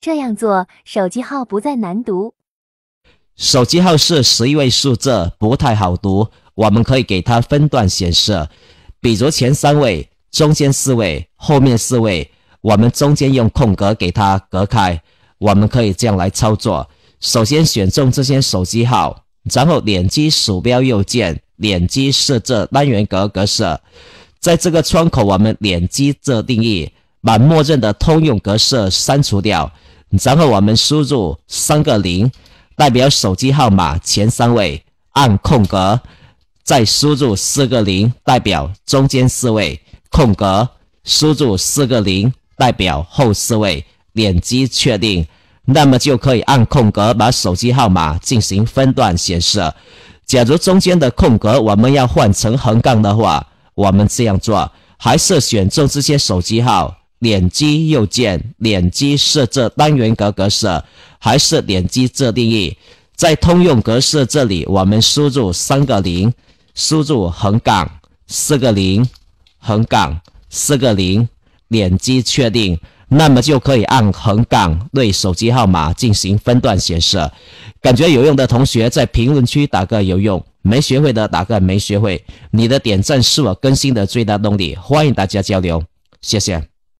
这样做，手机号不再难读。手机号是十一位数字，不太好读。我们可以给它分段显示，比如前三位、中间四位、后面四位，我们中间用空格给它隔开。我们可以这样来操作：首先选中这些手机号，然后点击鼠标右键，点击“设置单元格格式”。在这个窗口，我们点击“自定义”，把默认的通用格式删除掉。然后我们输入三个零，代表手机号码前三位，按空格，再输入四个零，代表中间四位，空格，输入四个零，代表后四位，点击确定，那么就可以按空格把手机号码进行分段显示。假如中间的空格我们要换成横杠的话，我们这样做，还是选中这些手机号。点击右键，点击设置单元格格式，还是点击自定义，在通用格式这里，我们输入三个零，输入横杠四个零，横杠四个零，点击确定，那么就可以按横杠对手机号码进行分段显示。感觉有用的同学在评论区打个有用，没学会的打个没学会。你的点赞是我更新的最大动力，欢迎大家交流，谢谢。